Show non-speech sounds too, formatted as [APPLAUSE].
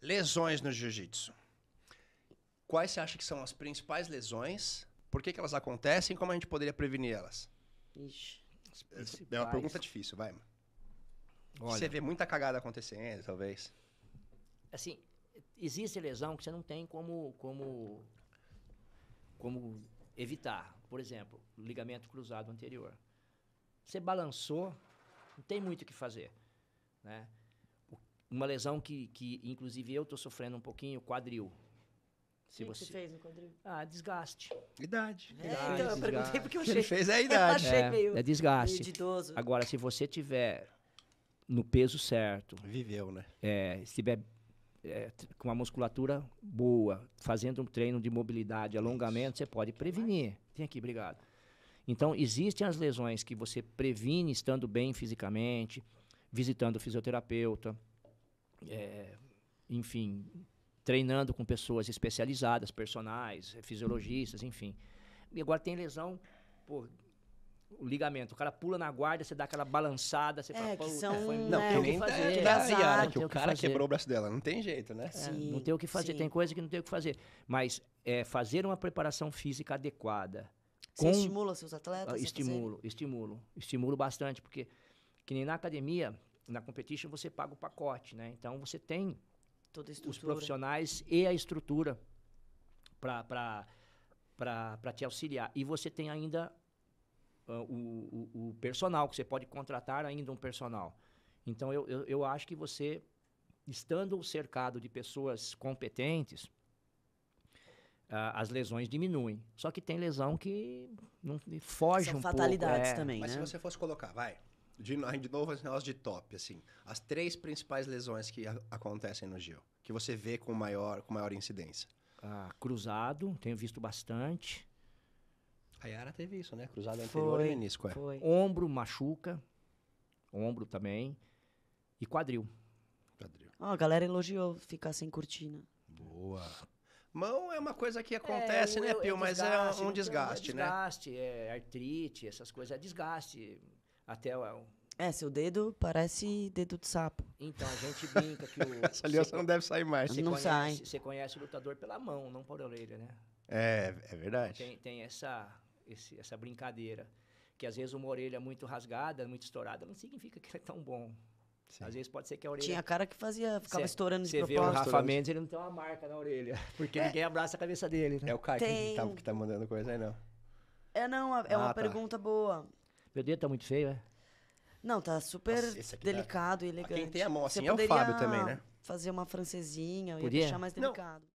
Lesões no jiu-jitsu. Quais você acha que são as principais lesões? Por que, que elas acontecem? Como a gente poderia prevenir elas? Ixi, é, é uma pergunta difícil, vai. Olha, você vê muita cagada acontecendo, talvez. Assim, existe lesão que você não tem como, como, como evitar. Por exemplo, ligamento cruzado anterior. Você balançou, não tem muito o que fazer. Né? Uma lesão que, que inclusive, eu estou sofrendo um pouquinho, quadril. Se o que você fez no quadril? Ah, desgaste. Idade. É, idade então, eu perguntei porque eu achei. Ele fez é a [LAUGHS] idade. É, meio, é desgaste. de idoso. Agora, se você tiver no peso certo. Viveu, né? É, se tiver é, com uma musculatura boa, fazendo um treino de mobilidade, alongamento, você pode prevenir. Tem aqui, obrigado. Então, existem as lesões que você previne estando bem fisicamente, visitando o fisioterapeuta, é, enfim, treinando com pessoas especializadas, personais, fisiologistas, enfim. E agora tem lesão, por o ligamento. O cara pula na guarda, você dá aquela balançada, você é, fala, que são, foi... Né, não, é, que nem fazer. da Yara, que, que o cara quebrou o braço dela. Não tem jeito, né? É. Sim, não tem o que fazer. Sim. Tem coisa que não tem o que fazer. Mas é, fazer uma preparação física adequada. Você com... estimula seus atletas? Ah, estimulo, estimulo. Estimulo bastante, porque que nem na academia, na competition você paga o pacote, né? Então você tem os profissionais e a estrutura para te auxiliar. E você tem ainda uh, o, o, o, personal, que você pode contratar ainda um personal. Então eu, eu, eu acho que você, estando cercado de pessoas competentes, Uh, as lesões diminuem. Só que tem lesão que não, foge São um fatalidades pouco, fatalidades é. também, Mas né? se você fosse colocar, vai, de, de novo, esse negócio de top, assim. As três principais lesões que a, acontecem no Gil, que você vê com maior, com maior incidência. Ah, cruzado, tenho visto bastante. A Yara teve isso, né? Cruzado anterior foi, e menisco, é. Foi. Ombro machuca, ombro também, e quadril. Quadril. oh, a galera elogiou ficar sem cortina. Boa. Mão é uma coisa que é, acontece, é, né, Pio? É mas é um desgaste, é né? É desgaste, é artrite, essas coisas. É desgaste. Até o, é, seu dedo parece dedo de sapo. Então, a gente brinca que o. [LAUGHS] Essa aliança não deve sair mais. Você não conhece, sai. Você conhece o lutador pela mão, não por orelha, né? É, é verdade. Tem, tem essa, esse, essa brincadeira. Que às vezes uma orelha muito rasgada, muito estourada, não significa que ele é tão bom. Sim. Às vezes pode ser que a orelha. Tinha cara que fazia, ficava cê, estourando de propósito. Você vê o Rafa Mendes, ele não tem uma marca na orelha. [LAUGHS] Porque é. ninguém abraça a cabeça dele, né? É o cara tem... que, tá, que tá mandando coisa aí, não. É, não, é ah, uma tá. pergunta boa. Meu dedo tá muito feio, é? Não, tá super Nossa, tá delicado dá... e elegante. Quem tem a mão assim Você é o Fábio também, né? Fazer uma francesinha, podia? deixar mais delicado. Não.